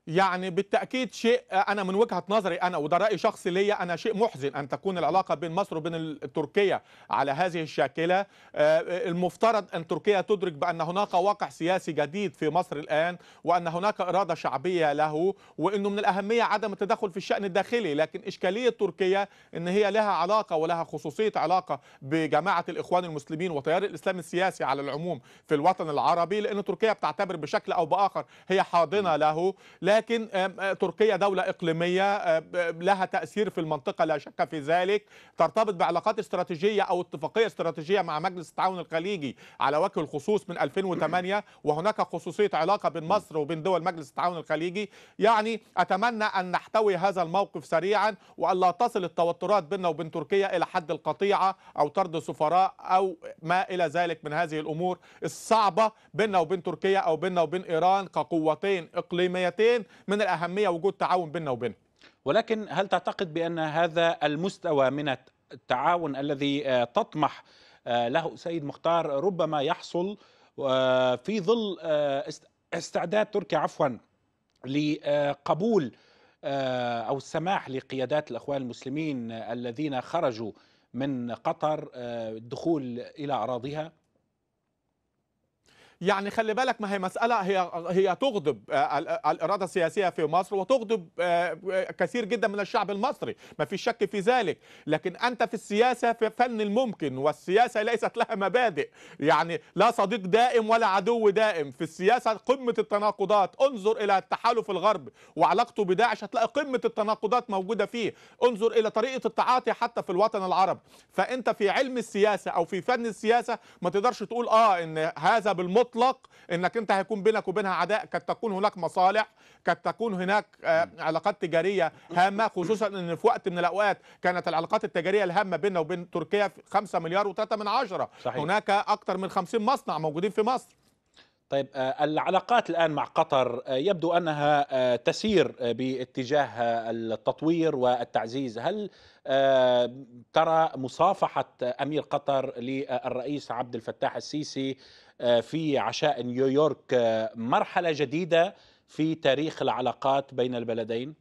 يعني بالتاكيد شيء انا من وجهه نظري انا وده راي شخصي ليا انا شيء محزن ان تكون العلاقه بين مصر وبين تركيا على هذه الشاكله آه، المفترض ان تركيا تدرك بان هناك واقع سياسي جديد في مصر الان وان هناك اراده شعبيه له وانه من الاهميه عدم التدخل في الشان الداخلي لكن اشكاليه تركيا ان هي لها علاقه ولها خصوصيه علاقه بجماعه الاخوان المسلمين وتيار الاسلام السياسي على العموم في الوطن العربي لان تركيا بتعتبر بشكل او باخر هي حاضنه له لكن تركيا دولة إقليمية لها تأثير في المنطقة لا شك في ذلك ترتبط بعلاقات استراتيجية أو اتفاقية استراتيجية مع مجلس التعاون الخليجي على وجه الخصوص من 2008 وهناك خصوصية علاقة بين مصر وبين دول مجلس التعاون الخليجي يعني أتمنى أن نحتوي هذا الموقف سريعا وألا تصل التوترات بيننا وبين تركيا إلى حد القطيعة أو طرد سفراء أو ما إلى ذلك من هذه الأمور الصعبة بيننا وبين تركيا أو بيننا وبين إيران كقوتين إقليميتين من الاهميه وجود تعاون بيننا وبينهم ولكن هل تعتقد بان هذا المستوى من التعاون الذي آه، تطمح آه، له سيد مختار ربما يحصل آه، في ظل استعداد تركيا عفوا لقبول او السماح لقيادات الاخوان المسلمين الذين خرجوا من قطر الدخول الى اراضيها يعني خلي بالك ما هي مسألة هي هي تغضب آه، آه، الإرادة السياسية في مصر وتغضب آه، كثير جدا من الشعب المصري ما في شك في ذلك لكن أنت في السياسة في فن الممكن والسياسة ليست لها مبادئ يعني لا صديق دائم ولا عدو دائم في السياسة قمة التناقضات انظر إلى التحالف الغرب وعلاقته بداعش هتلاقي قمة التناقضات موجودة فيه انظر إلى طريقة التعاطي حتى في الوطن العربي فأنت في علم السياسة أو في فن السياسة ما تقدرش تقول آه إن هذا بالمطلق مطلق انك انت هيكون بينك وبينها عداء قد تكون هناك مصالح قد تكون هناك آه، علاقات تجاريه هامه خصوصا ان في وقت من الاوقات كانت العلاقات التجاريه الهامه بيننا وبين تركيا 5 مليار و3 من عشرة صحيح. هناك اكثر من 50 مصنع موجودين في مصر طيب آه، العلاقات الآن مع قطر آه، يبدو أنها تسير باتجاه التطوير والتعزيز هل ترى مصافحة أمير قطر للرئيس عبد الفتاح السيسي آه، في عشاء نيويورك آه، مرحله جديده في تاريخ العلاقات بين البلدين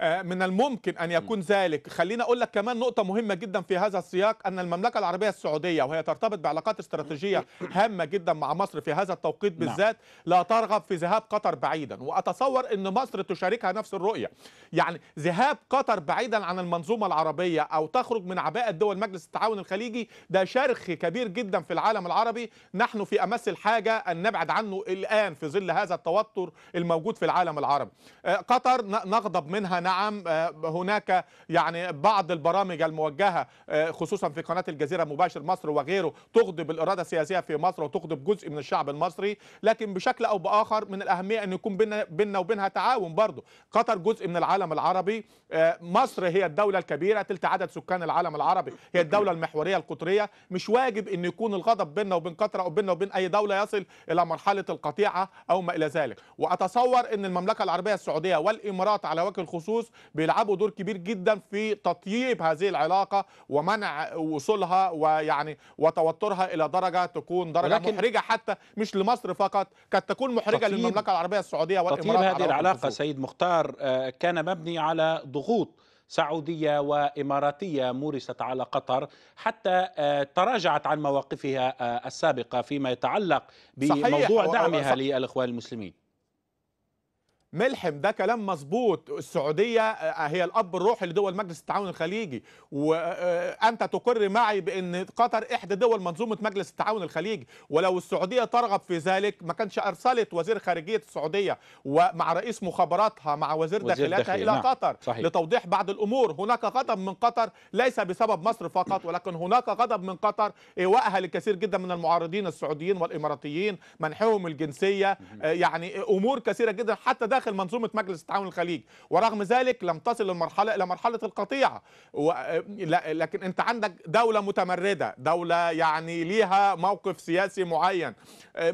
آه، من الممكن أن يكون ذلك خلينا أقول لك كمان نقطة مهمة جدا في هذا السياق أن المملكة العربية السعودية وهي ترتبط بعلاقات استراتيجية هامة جدا مع مصر في هذا التوقيت نعم. بالذات لا ترغب في ذهاب قطر بعيدا وأتصور أن مصر تشاركها نفس الرؤية يعني ذهاب قطر بعيدا عن المنظومة العربية أو تخرج من عباءة دول مجلس التعاون الخليجي ده شرخ كبير جدا في العالم العربي نحن في أمس الحاجة أن نبعد عنه الآن في ظل هذا التوتر الموجود في العالم العربي آه، قطر نغضب منها نعم آه، هناك يعني بعض البرامج الموجهه آه، خصوصا في قناه الجزيره مباشر مصر وغيره تغضب الاراده السياسيه في مصر وتغضب جزء من الشعب المصري لكن بشكل او باخر من الاهميه ان يكون بيننا بيننا وبينها تعاون برضه قطر جزء من العالم العربي آه، مصر هي الدوله الكبيره تلت عدد سكان العالم العربي هي الدوله المحوريه القطريه مش واجب ان يكون الغضب بيننا وبين قطر او بيننا وبين اي دوله يصل الى مرحله القطيعه او ما الى ذلك واتصور ان المملكه العربيه السعوديه والامارات على وجه الخصوص النفوس بيلعبوا دور كبير جدا في تطييب هذه العلاقه ومنع وصولها ويعني وتوترها الى درجه تكون درجه محرجه حتى مش لمصر فقط قد تكون محرجه للمملكه العربيه السعوديه والامارات تطييب هذه العلاقه سيد مختار آه، كان مبني على ضغوط سعودية وإماراتية مورست على قطر حتى آه، تراجعت عن مواقفها آه، السابقة فيما يتعلق بموضوع صحيح. دعمها للإخوان المسلمين ملحم ده كلام مظبوط السعوديه آه، هي الاب الروحي لدول مجلس التعاون الخليجي وانت آه، آه، تقر معي بان قطر احدى دول منظومه مجلس التعاون الخليجي ولو السعوديه ترغب في ذلك ما كانش ارسلت وزير خارجيه السعوديه ومع رئيس مخابراتها مع وزير, وزير داخلتها الى نعم. قطر صحيح. لتوضيح بعض الامور هناك غضب من قطر ليس بسبب مصر فقط ولكن هناك غضب من قطر ايواءها لكثير جدا من المعارضين السعوديين والاماراتيين منحهم الجنسيه يعني امور كثيره جدا حتى داخل داخل منظومه مجلس التعاون الخليجي ورغم ذلك لم تصل المرحله الى مرحله القطيعه لكن انت عندك دوله متمرده دوله يعني ليها موقف سياسي معين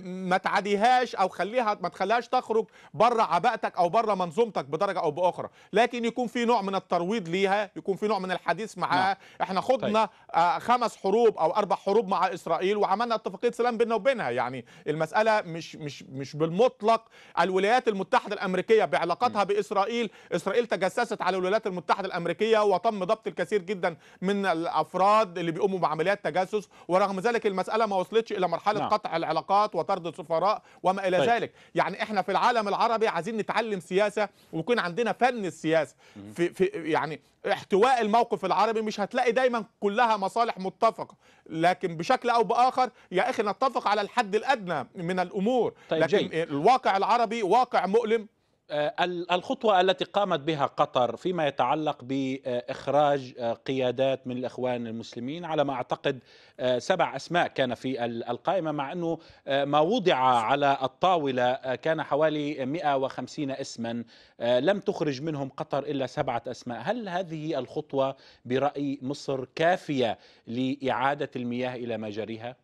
ما تعديهاش او خليها ما تخليهاش تخرج بره عباءتك او بره منظومتك بدرجه او باخرى لكن يكون في نوع من الترويض ليها يكون في نوع من الحديث معاها نعم. احنا خضنا طيب. آه، خمس حروب او اربع حروب مع اسرائيل وعملنا اتفاقيه سلام بيننا وبينها يعني المساله مش مش مش بالمطلق الولايات المتحده الامريكيه الامريكيه بعلاقتها باسرائيل اسرائيل تجسست على الولايات المتحده الامريكيه وتم ضبط الكثير جدا من الافراد اللي بيقوموا بعمليات تجسس ورغم ذلك المساله ما وصلتش الى مرحله نعم. قطع العلاقات وطرد السفراء وما الى طيب. ذلك يعني احنا في العالم العربي عايزين نتعلم سياسه ويكون عندنا فن السياسه في, في يعني احتواء الموقف العربي مش هتلاقي دايما كلها مصالح متفقه لكن بشكل او باخر يا اخي نتفق على الحد الادنى من الامور طيب لكن جاي. الواقع العربي واقع مؤلم آه، الخطوة التي قامت بها قطر فيما يتعلق بإخراج آه، قيادات من الإخوان المسلمين على ما أعتقد آه، سبع أسماء كان في القائمة مع أنه ما وضع على الطاولة كان حوالي 150 اسما لم تخرج منهم قطر إلا سبعة أسماء هل هذه الخطوة برأي مصر كافية لإعادة المياه إلى مجاريها؟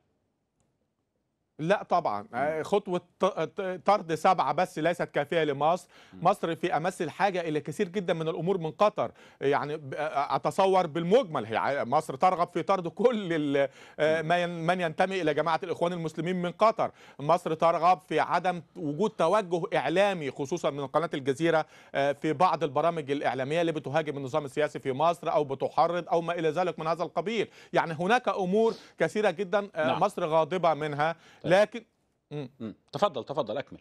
لا طبعا آه، خطوه طرد سبعه بس ليست كافيه لمصر مصر في امس الحاجه الى كثير جدا من الامور من قطر يعني آه، اتصور بالمجمل هي مصر ترغب في طرد كل آه، من ينتمي الى جماعه الاخوان المسلمين من قطر مصر ترغب في عدم وجود توجه اعلامي خصوصا من قناه الجزيره في بعض البرامج الاعلاميه اللي بتهاجم النظام السياسي في مصر او بتحرض او ما الى ذلك من هذا القبيل يعني هناك امور كثيره جدا نعم. مصر غاضبه منها لكن تفضل تفضل اكمل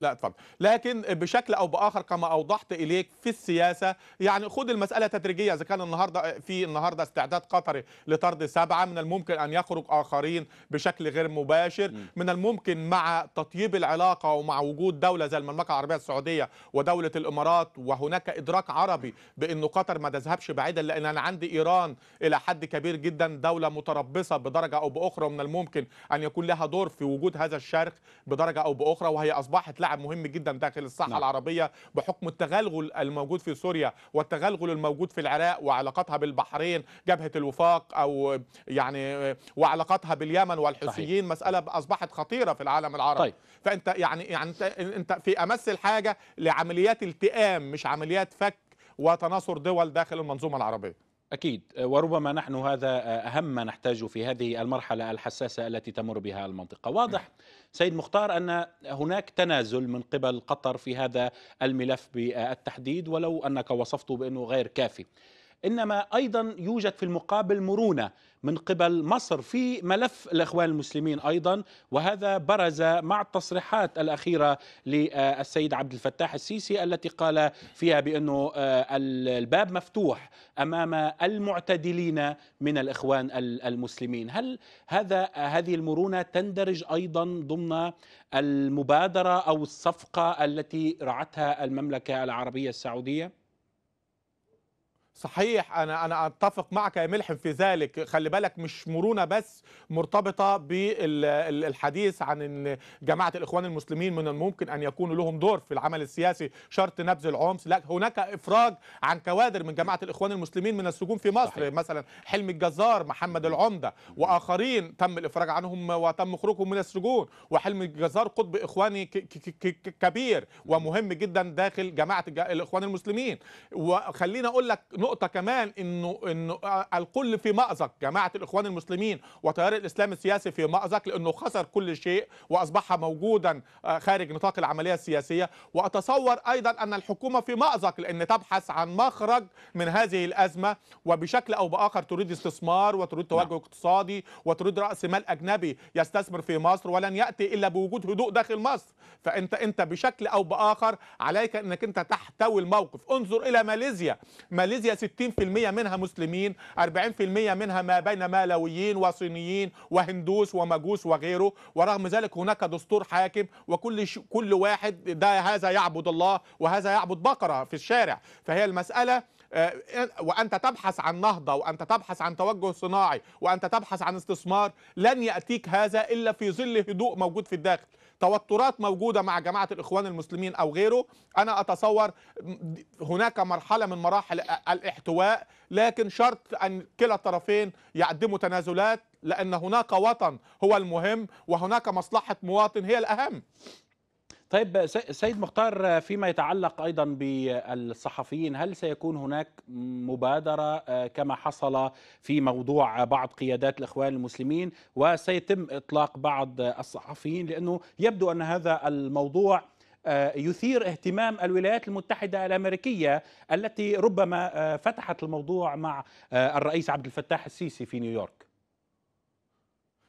لا اتفضل لكن بشكل او باخر كما اوضحت اليك في السياسه يعني خد المساله تدريجيه اذا كان النهارده في النهارده استعداد قطري لطرد سبعه من الممكن ان يخرج اخرين بشكل غير مباشر من الممكن مع تطيب العلاقه ومع وجود دوله زي المملكه العربيه السعوديه ودوله الامارات وهناك ادراك عربي بان قطر ما تذهبش بعيدا لان انا عندي ايران الى حد كبير جدا دوله متربصه بدرجه او باخرى من الممكن ان يكون لها دور في وجود هذا الشرق بدرجه او باخرى وهي اصبحت لها لاعب مهم جدا داخل الساحه نعم. العربيه بحكم التغلغل الموجود في سوريا والتغلغل الموجود في العراق وعلاقتها بالبحرين جبهه الوفاق او يعني وعلاقتها باليمن والحوثيين مساله اصبحت خطيره في العالم العربي طيب. فانت يعني يعني انت في امس الحاجه لعمليات التئام مش عمليات فك وتناصر دول داخل المنظومه العربيه أكيد آه، وربما نحن هذا آه، أهم ما نحتاجه في هذه المرحلة الحساسة التي تمر بها المنطقة واضح سيد مختار أن هناك تنازل من قبل قطر في هذا الملف بالتحديد ولو أنك وصفته بأنه غير كافي إنما أيضا يوجد في المقابل مرونة من قبل مصر في ملف الإخوان المسلمين أيضا وهذا برز مع التصريحات الأخيرة للسيد عبد الفتاح السيسي التي قال فيها بأنه آه، الباب مفتوح أمام المعتدلين من الإخوان المسلمين هل هذا هذه المرونة تندرج أيضا ضمن المبادرة أو الصفقة التي رعتها المملكة العربية السعودية؟ صحيح انا انا اتفق معك يا ملحم في ذلك خلي بالك مش مرونه بس مرتبطه بالحديث عن ان جماعه الاخوان المسلمين من الممكن ان يكون لهم دور في العمل السياسي شرط نبذ العنف لا هناك افراج عن كوادر من جماعه الاخوان المسلمين من السجون في مصر صحيح. مثلا حلم الجزار محمد العمده واخرين تم الافراج عنهم وتم خروجهم من السجون وحلم الجزار قطب اخواني كبير ومهم جدا داخل جماعه الاخوان المسلمين وخلينا اقول لك نقطه كمان انه انه آه، الكل في مأزق جماعه الاخوان المسلمين وتيار الاسلام السياسي في مأزق لانه خسر كل شيء واصبح موجودا آه، خارج نطاق العمليه السياسيه واتصور ايضا ان الحكومه في مأزق لان تبحث عن مخرج من هذه الازمه وبشكل او باخر تريد استثمار وتريد توجه نعم. اقتصادي وتريد راس مال اجنبي يستثمر في مصر ولن ياتي الا بوجود هدوء داخل مصر فانت انت بشكل او باخر عليك انك انت تحتوي الموقف انظر الى ماليزيا ماليزيا 60% منها مسلمين 40% منها ما بين مالويين وصينيين وهندوس ومجوس وغيره ورغم ذلك هناك دستور حاكم وكل ش... كل واحد ده هذا يعبد الله وهذا يعبد بقرة في الشارع فهي المسألة آه، وأنت تبحث عن نهضة وأنت تبحث عن توجه صناعي وأنت تبحث عن استثمار لن يأتيك هذا إلا في ظل هدوء موجود في الداخل توترات موجودة مع جماعة الإخوان المسلمين أو غيره أنا أتصور هناك مرحلة من مراحل الاحتواء لكن شرط أن كلا الطرفين يقدموا تنازلات لأن هناك وطن هو المهم وهناك مصلحة مواطن هي الأهم طيب سيد مختار فيما يتعلق ايضا بالصحفيين هل سيكون هناك مبادره آه، كما حصل في موضوع بعض قيادات الاخوان المسلمين وسيتم اطلاق بعض الصحفيين لانه يبدو ان هذا الموضوع آه، يثير اهتمام الولايات المتحدة الأمريكية التي ربما آه، فتحت الموضوع مع الرئيس عبد الفتاح السيسي في نيويورك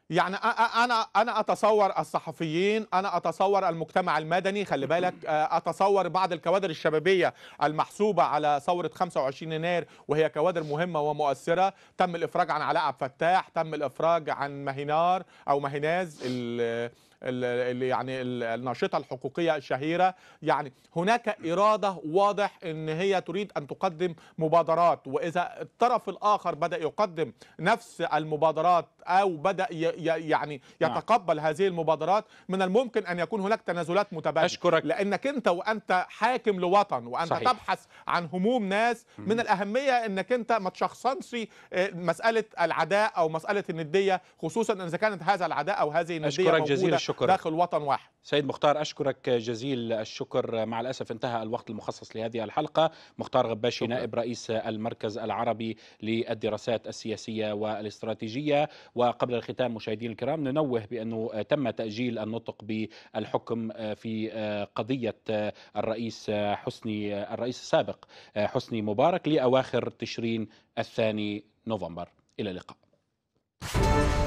يعني انا انا اتصور الصحفيين انا اتصور المجتمع المدني خلي بالك آه، اتصور بعض الكوادر الشبابيه المحسوبه على ثوره 25 يناير وهي كوادر مهمه ومؤثره تم الافراج عن علاء عبد الفتاح تم الافراج عن مهينار او مهيناز اللي يعني الناشطه الحقوقيه الشهيره يعني هناك اراده واضح ان هي تريد ان تقدم مبادرات واذا الطرف الاخر بدا يقدم نفس المبادرات او بدا يعني نعم. يتقبل هذه المبادرات من الممكن ان يكون هناك تنازلات متبادله أشكرك. لانك انت وانت حاكم لوطن وانت صحيح. تبحث عن هموم ناس من الاهميه انك انت ما تشخصنش آه، مساله العداء او مساله النديه خصوصا اذا كانت هذا العداء او هذه النديه أشكرك موجودة جزيل الشكر. داخل وطن واحد سيد مختار اشكرك جزيل الشكر مع الاسف انتهى الوقت المخصص لهذه الحلقه مختار غباشي شكرا. نائب رئيس المركز العربي للدراسات السياسيه والاستراتيجيه وقبل الختام مشاهدينا الكرام ننوه بأنه تم تأجيل النطق بالحكم آه، في آه، قضية آه، الرئيس حسني الرئيس السابق حسني مبارك لأواخر تشرين الثاني نوفمبر إلى اللقاء